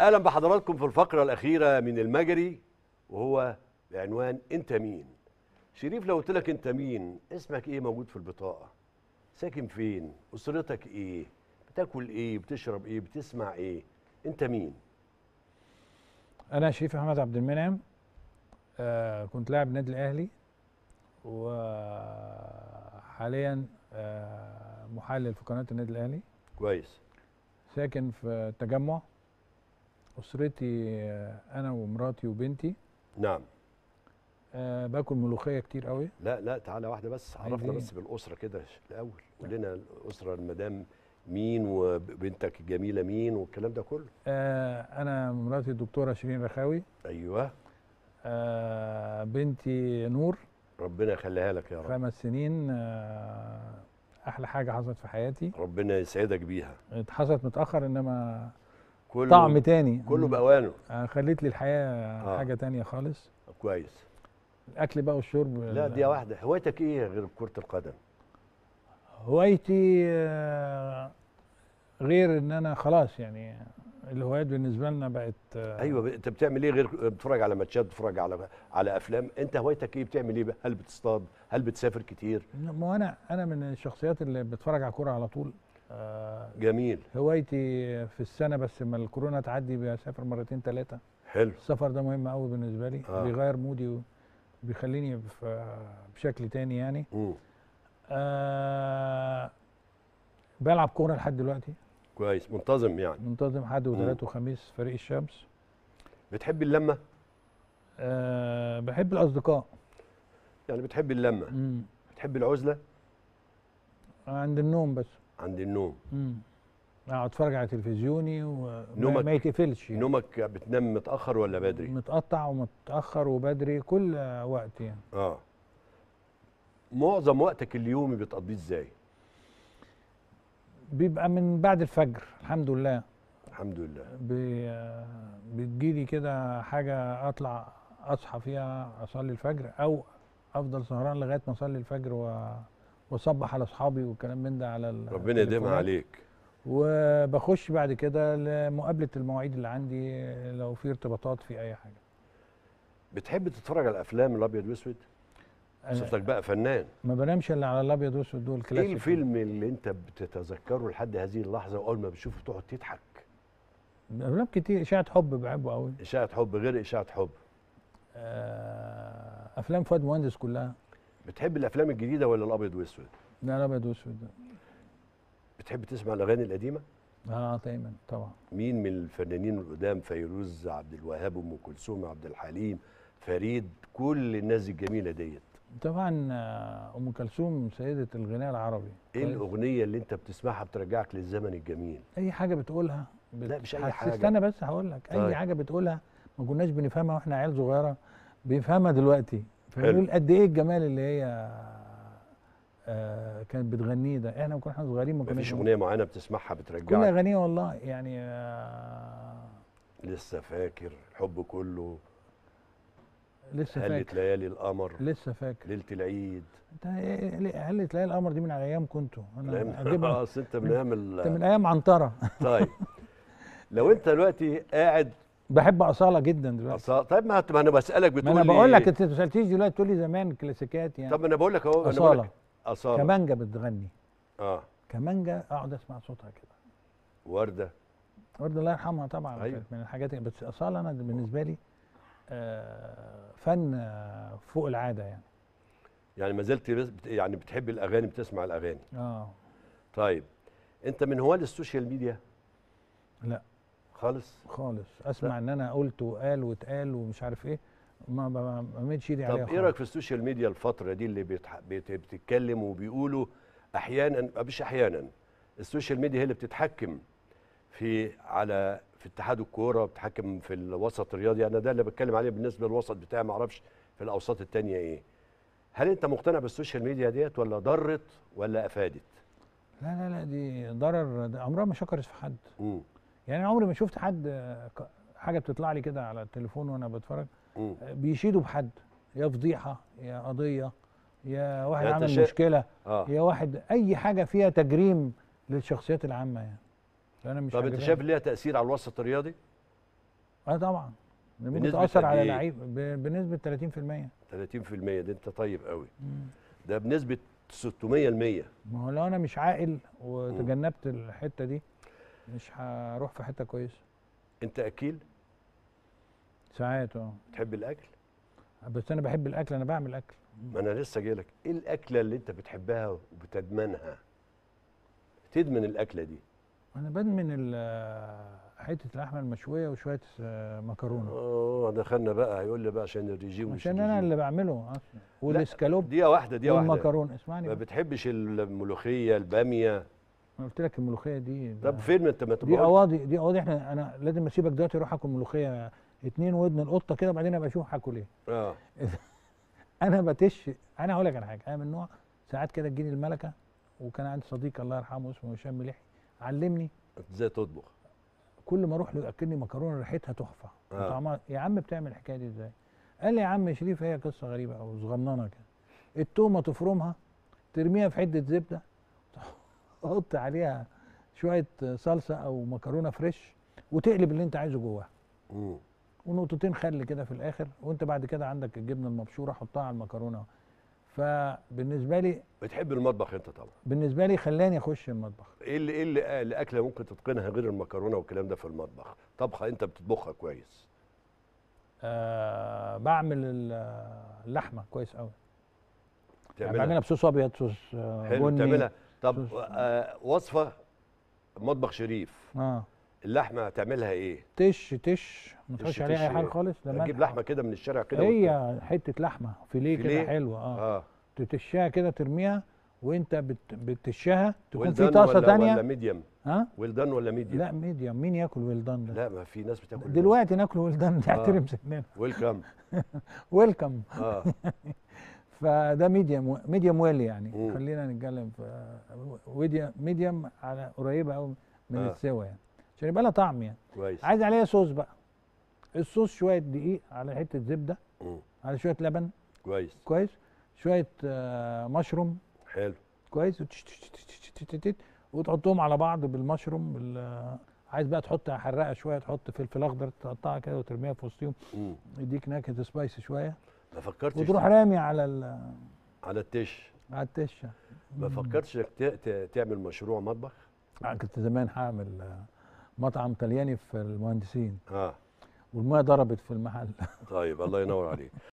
اهلا بحضراتكم في الفقره الاخيره من المجري وهو بعنوان انت مين شريف لو قلت لك انت مين اسمك ايه موجود في البطاقه ساكن فين اسرتك ايه بتاكل ايه بتشرب ايه بتسمع ايه انت مين انا شريف احمد عبد المنعم آه كنت لاعب نادي الاهلي وحاليا آه محلل في قناه النادي الاهلي كويس ساكن في التجمع اسرتي آه، انا ومراتي وبنتي نعم آه باكل ملوخيه كتير قوي لا لا تعالى واحده بس عرفنا بس بالاسره كده الاول طيب. قول لنا الاسره المدام مين وبنتك الجميله مين والكلام ده كله آه انا مراتي الدكتوره شيرين رخاوي ايوه آه بنتي نور ربنا يخليها لك يا رب خمس سنين آه احلى حاجه حصلت في حياتي ربنا يسعدك بيها حصلت متاخر انما كله طعم تاني كله بأوانه آه، خليت لي الحياة آه. حاجة تانية خالص كويس الأكل بقى والشرب لا دي واحدة هوايتك إيه غير كرة القدم؟ هوايتي آه، غير إن أنا خلاص يعني الهوايات بالنسبة لنا بقت آه، أيوه أنت بتعمل إيه غير بتتفرج على ماتشات بتتفرج على على أفلام أنت هوايتك إيه بتعمل إيه بقى؟ هل بتصطاد؟ هل بتسافر كتير؟ ما أنا أنا من الشخصيات اللي بتفرج على الكورة على طول آه، جميل هوايتي في السنه بس لما الكورونا تعدي بسافر مرتين ثلاثه حلو السفر ده مهم قوي بالنسبه لي آه. بيغير مودي وبيخليني بشكل تاني يعني آه بلعب كوره لحد دلوقتي كويس منتظم يعني منتظم حد وثلاث وخميس فريق الشمس بتحب اللمه أه بحب الاصدقاء يعني بتحب اللمه مم. بتحب العزله عند النوم بس عند النوم امم اقعد اتفرج على تلفزيوني وما ما يتقفلش يعني. نومك بتنام متاخر ولا بدري متقطع ومتاخر وبدري كل وقت يعني اه معظم وقتك اليومي بتقضيه ازاي بيبقى من بعد الفجر الحمد لله الحمد لله بي بتجيلي كده حاجه اطلع اصحى فيها اصلي الفجر او افضل سهران لغايه ما اصلي الفجر و واصبح على اصحابي والكلام من ده على ربنا يديمها عليك وبخش بعد كده لمقابله المواعيد اللي عندي لو في ارتباطات في اي حاجه بتحب تتفرج على الافلام الابيض واسود شفتك بقى فنان ما بنامش الا على الابيض واسود دول إيه كلاسيك ايه الفيلم اللي انت بتتذكره لحد هذه اللحظه واول ما بتشوفه بتقعد تضحك افلام كتير اشاعه حب بحبه قوي اشاعه حب غير اشاعه حب آه، افلام فؤاد مهندس كلها بتحب الافلام الجديده ولا الابيض واسود لا الابيض واسود بتحب تسمع الاغاني القديمه اه دايما طبعا مين من الفنانين القدام فيروز عبد الوهاب ام كلثوم عبد الحليم فريد كل الناس الجميله ديت طبعا آه، ام كلثوم سيده الغناء العربي ايه طيب. الاغنيه اللي انت بتسمعها بترجعك للزمن الجميل اي حاجه بتقولها بت... لا مش اي حاجه استنى بس هقول لك طيب. اي حاجه بتقولها ما كناش بنفهمها واحنا عيال صغيره بيفهمها دلوقتي فدول قد ايه الجمال اللي هي آه، كانت بتغنيه ده احنا كنا احنا صغيرين ما كناش مفيش اغنيه معينه بتسمعها بترجعك كل اغانيه والله يعني آه، لسه فاكر الحب كله لسه فاكر هلت ليالي القمر لسه فاكر ليله العيد انت هلت إيه، إيه، ليالي القمر دي من ايام كنتوا انا اجيبها اصل آه، انت من ايام انت من ايام عنتره طيب لو انت دلوقتي قاعد بحب اصاله جدا دلوقتي أصالة. طيب ما انا بسالك بتقول لي انا بقول إيه؟ لك انت ما سالتنيش دلوقتي تقول لي زمان كلاسيكات يعني طب انا بقول لك اهو اصاله اصاله كمانجا بتغني اه كمانجا اقعد اسمع صوتها كده ورده ورده الله يرحمها طبعا أيوة. من الحاجات بس اصاله انا بالنسبه لي آه فن آه، فوق العاده يعني يعني ما زلت بت يعني بتحب الاغاني بتسمع الاغاني اه طيب انت من هواه السوشيال ميديا لا خالص خالص اسمع ان انا قلت وقال واتقال ومش عارف ايه ما بعملش ايدي عليها طب ايه رايك في السوشيال ميديا الفتره دي اللي بيتح... بيت... بتتكلم وبيقولوا احيانا مش احيانا السوشيال ميديا هي اللي بتتحكم في على في اتحاد الكوره بتحكم في الوسط الرياضي انا ده اللي بتكلم عليه بالنسبه للوسط بتاعي ما اعرفش في الاوساط الثانيه ايه هل انت مقتنع بالسوشيال ميديا ديت ولا ضرت ولا افادت لا لا لا دي ضرر عمرها ما شكرت في حد مم. يعني انا عمري ما شفت حد حاجه بتطلع لي كده على التليفون وانا بتفرج آه، بيشيدوا بحد يا فضيحه يا قضيه يا واحد عامل مشكله آه. يا واحد اي حاجه فيها تجريم للشخصيات العامه يعني انا مش طب انت شايف ليها تاثير على الوسط الرياضي؟ اه طبعا بتاثر على إيه؟ لعيب بنسبه 30% 30% ده انت طيب قوي ده بنسبه 600% ما هو لو انا مش عاقل وتجنبت الحته دي مش هروح في حته كويسه انت اكيل ساعات اه بتحب الاكل بس انا بحب الاكل انا بعمل اكل ما انا لسه جاي لك ايه الاكله اللي انت بتحبها وبتدمنها تدمن الاكله دي انا بدمن حته اللحمه المشويه وشويه آه، مكرونه اه دخلنا بقى هيقول لي بقى عشان الريجيم مش عشان انا اللي بعمله اصلا والاسكالوب دي واحده دي واحده والمكرونه اسمعني ما بتحبش الملوخيه الباميه انا قلت لك الملوخيه دي طب فين ما انت ما دي قواضي دي قواضي احنا انا لازم اسيبك دلوقتي اروح اكل ملوخيه اتنين ودن القطه كده وبعدين ابقى اشوف هاكل ايه اه انا بتش انا هقول لك على حاجه انا من نوع ساعات كده تجيني الملكه وكان عندي صديق الله يرحمه اسمه هشام مليحي علمني ازاي تطبخ كل ما اروح له ياكلني مكرونه ريحتها تحفه آه. وطعمها يا عم بتعمل الحكايه دي ازاي؟ قال لي يا عم شريف هي قصه غريبه او صغننه كده التومه تفرمها ترميها في حته زبده حط عليها شويه صلصه او مكرونه فريش وتقلب اللي انت عايزه جواها ونقطتين خل كده في الاخر وانت بعد كده عندك الجبنه المبشوره حطها على المكرونه فبالنسبه لي بتحب المطبخ انت طبعا بالنسبه لي خلاني اخش المطبخ ايه اللي ايه اللي, آه، اللي اكله ممكن تتقنها غير المكرونه والكلام ده في المطبخ طبخه انت بتطبخها كويس آه بعمل آه، اللحمه كويس قوي بتعملها يعني بعملها بصوص ابيض صوص آه، بني حلو بتعملها طب آه وصفه مطبخ شريف اه اللحمه تعملها ايه تش تش ما تخش عليها اي حاجه إيه؟ خالص لما تجيب لحمه كده من الشارع كده هي حته لحمه فيليه كده حلوه اه, آه. تتشها كده ترميها وانت بتشها تكون في طاسه ثانيه ولا ميديم ها ولدان ولا ميديم لا ميديم مين ياكل ولدان ده لا ما في ناس بتاكل دلوقتي ناكل ولدان آه. نعترف آه. سننا ويلكم ويلكم اه فده ميديم ميديم ويل يعني مم. خلينا نتكلم في ميديم على قريبه قوي من آه. السوا يعني عشان يبقى لها طعم يعني كويس عايز عليها صوص بقى الصوص شويه دقيق على حته زبده مم. على شويه لبن كويس كويس شويه آه مشروم حلو كويس وتحطهم على بعض بالمشروم بال عايز بقى تحط حرقه شويه تحط فلفل اخضر تقطعها كده وترميها في وسطهم يديك نكهه سبايسي شويه ما فكرتش وتروح رامي على ال على التش على التش ما فكرتش انك تعمل مشروع مطبخ؟ كنت زمان هعمل آه، مطعم طلياني في المهندسين اه والميه ضربت في المحل طيب الله ينور عليك